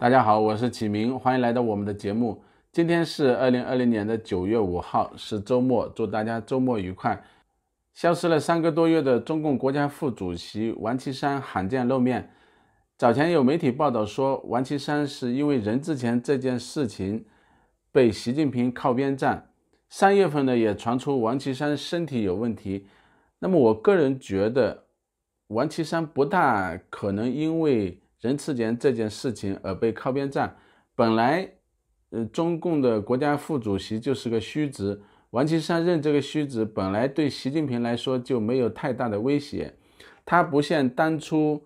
大家好，我是启明，欢迎来到我们的节目。今天是二零二零年的九月五号，是周末，祝大家周末愉快。消失了三个多月的中共国家副主席王岐山罕见露面。早前有媒体报道说，王岐山是因为人之前这件事情被习近平靠边站。三月份呢，也传出王岐山身体有问题。那么，我个人觉得，王岐山不大可能因为。任次贤这件事情而被靠边站，本来，呃，中共的国家副主席就是个虚职，王岐山任这个虚职本来对习近平来说就没有太大的威胁，他不像当初，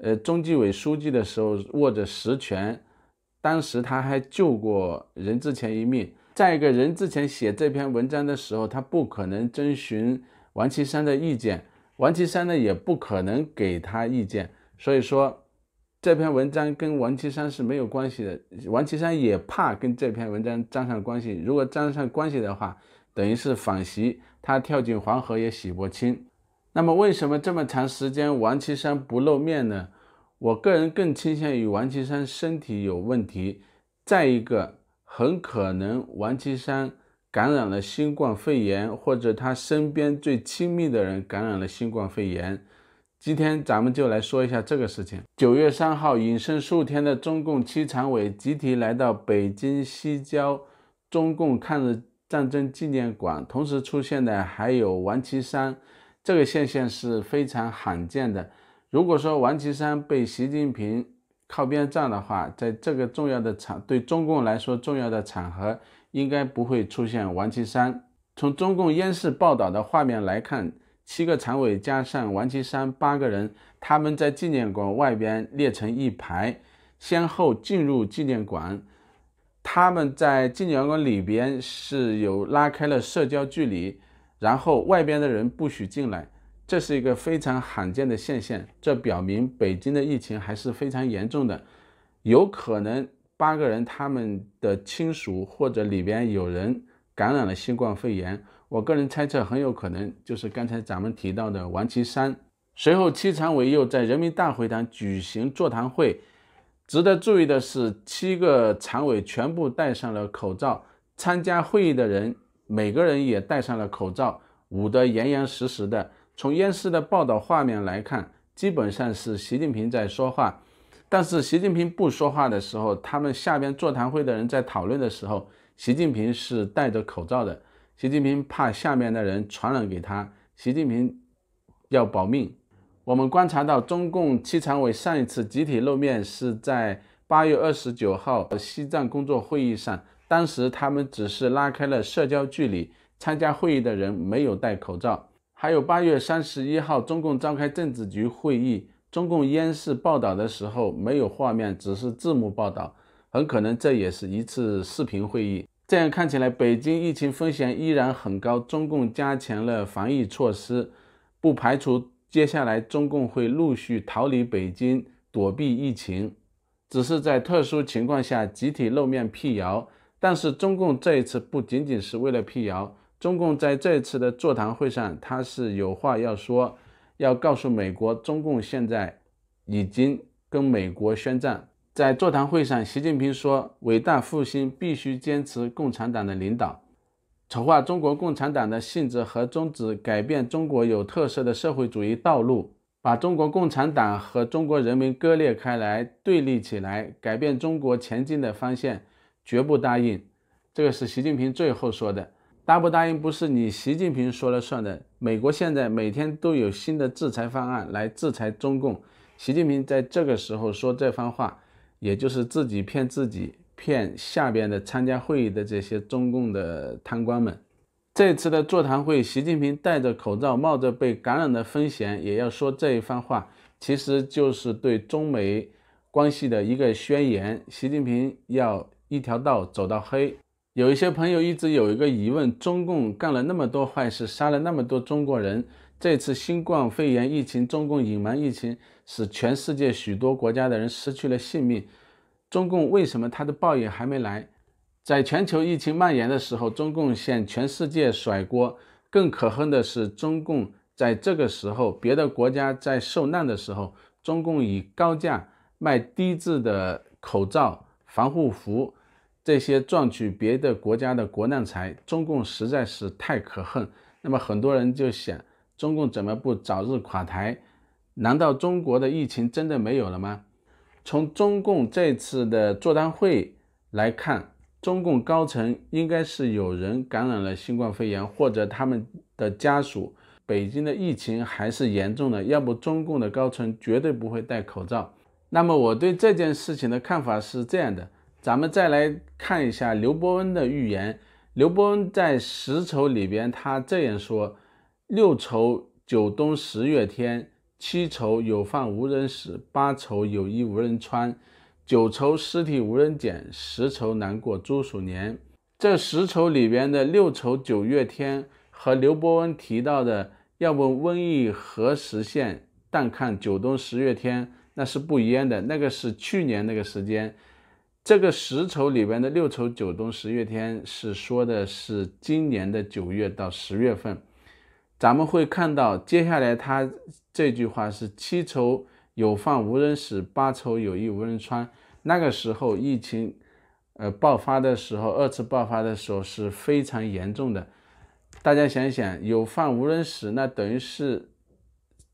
呃，中纪委书记的时候握着实权，当时他还救过任志强一命。再一个任志强写这篇文章的时候，他不可能征询王岐山的意见，王岐山呢也不可能给他意见，所以说。这篇文章跟王岐山是没有关系的，王岐山也怕跟这篇文章沾上关系，如果沾上关系的话，等于是反袭，他跳进黄河也洗不清。那么为什么这么长时间王岐山不露面呢？我个人更倾向于王岐山身体有问题，再一个，很可能王岐山感染了新冠肺炎，或者他身边最亲密的人感染了新冠肺炎。今天咱们就来说一下这个事情。九月三号，隐身数天的中共七常委集体来到北京西郊中共抗日战争纪念馆，同时出现的还有王岐山。这个现象是非常罕见的。如果说王岐山被习近平靠边站的话，在这个重要的场对中共来说重要的场合，应该不会出现王岐山。从中共央视报道的画面来看。七个常委加上王岐山八个人，他们在纪念馆外边列成一排，先后进入纪念馆。他们在纪念馆里边是有拉开了社交距离，然后外边的人不许进来。这是一个非常罕见的现象，这表明北京的疫情还是非常严重的。有可能八个人他们的亲属或者里边有人感染了新冠肺炎。我个人猜测，很有可能就是刚才咱们提到的王岐山。随后，七常委又在人民大会堂举行座谈会。值得注意的是，七个常委全部戴上了口罩，参加会议的人每个人也戴上了口罩，捂得严严实实的。从央视的报道画面来看，基本上是习近平在说话。但是，习近平不说话的时候，他们下边座谈会的人在讨论的时候，习近平是戴着口罩的。习近平怕下面的人传染给他，习近平要保命。我们观察到，中共七常委上一次集体露面是在八月二十九号西藏工作会议上，当时他们只是拉开了社交距离，参加会议的人没有戴口罩。还有八月三十一号中共召开政治局会议，中共央视报道的时候没有画面，只是字幕报道，很可能这也是一次视频会议。这样看起来，北京疫情风险依然很高。中共加强了防疫措施，不排除接下来中共会陆续逃离北京躲避疫情，只是在特殊情况下集体露面辟谣。但是中共这一次不仅仅是为了辟谣，中共在这一次的座谈会上，他是有话要说，要告诉美国，中共现在已经跟美国宣战。在座谈会上，习近平说：“伟大复兴必须坚持共产党的领导，丑化中国共产党的性质和宗旨，改变中国有特色的社会主义道路，把中国共产党和中国人民割裂开来、对立起来，改变中国前进的方向，绝不答应。”这个是习近平最后说的。答不答应不是你习近平说了算的。美国现在每天都有新的制裁方案来制裁中共。习近平在这个时候说这番话。也就是自己骗自己，骗下边的参加会议的这些中共的贪官们。这次的座谈会，习近平戴着口罩，冒着被感染的风险，也要说这一番话，其实就是对中美关系的一个宣言。习近平要一条道走到黑。有一些朋友一直有一个疑问：中共干了那么多坏事，杀了那么多中国人，这次新冠肺炎疫情，中共隐瞒疫情。使全世界许多国家的人失去了性命，中共为什么他的报应还没来？在全球疫情蔓延的时候，中共向全世界甩锅。更可恨的是，中共在这个时候，别的国家在受难的时候，中共以高价卖低质的口罩、防护服，这些赚取别的国家的国难财。中共实在是太可恨。那么很多人就想，中共怎么不早日垮台？难道中国的疫情真的没有了吗？从中共这次的座谈会来看，中共高层应该是有人感染了新冠肺炎，或者他们的家属。北京的疫情还是严重的，要不中共的高层绝对不会戴口罩。那么我对这件事情的看法是这样的，咱们再来看一下刘伯温的预言。刘伯温在十愁里边，他这样说：“六愁九冬十月天。”七愁有饭无人食，八愁有衣无人穿，九愁尸体无人捡，十愁难过猪鼠年。这十愁里边的六愁九月天，和刘伯温提到的要问瘟疫何时现，但看九冬十月天，那是不一样的。那个是去年那个时间，这个十愁里边的六愁九冬十月天，是说的是今年的九月到十月份。咱们会看到，接下来他这句话是“七愁有饭无人使，八愁有衣无人穿”。那个时候疫情，呃，爆发的时候，二次爆发的时候是非常严重的。大家想想，有饭无人使，那等于是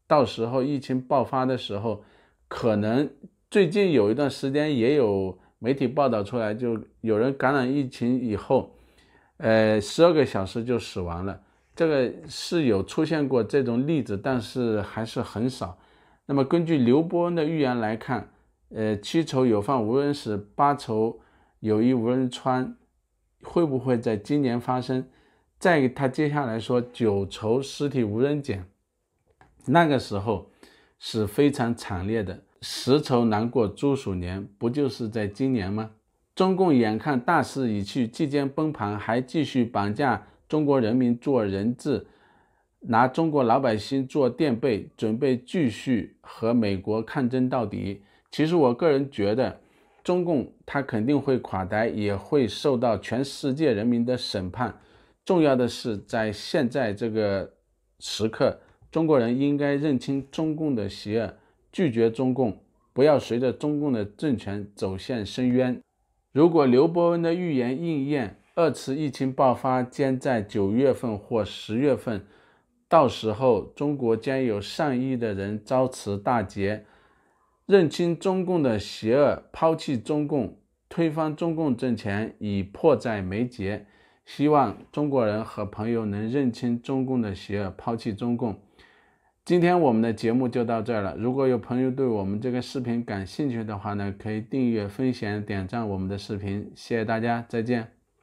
到时候疫情爆发的时候，可能最近有一段时间也有媒体报道出来，就有人感染疫情以后，呃，十二个小时就死亡了。这个是有出现过这种例子，但是还是很少。那么根据刘伯温的预言来看，呃，七愁有饭无人食，八愁有衣无人穿，会不会在今年发生？再他接下来说九愁尸体无人捡，那个时候是非常惨烈的。十愁难过猪鼠年，不就是在今年吗？中共眼看大势已去，即将崩盘，还继续绑架。中国人民做人质，拿中国老百姓做垫背，准备继续和美国抗争到底。其实我个人觉得，中共他肯定会垮台，也会受到全世界人民的审判。重要的是，在现在这个时刻，中国人应该认清中共的邪恶，拒绝中共，不要随着中共的政权走向深渊。如果刘伯温的预言应验。二次疫情爆发将在九月份或十月份，到时候中国将有上亿的人遭此大劫，认清中共的邪恶，抛弃中共，推翻中共政权已迫在眉睫。希望中国人和朋友能认清中共的邪恶，抛弃中共。今天我们的节目就到这了。如果有朋友对我们这个视频感兴趣的话呢，可以订阅、分享、点赞我们的视频。谢谢大家，再见。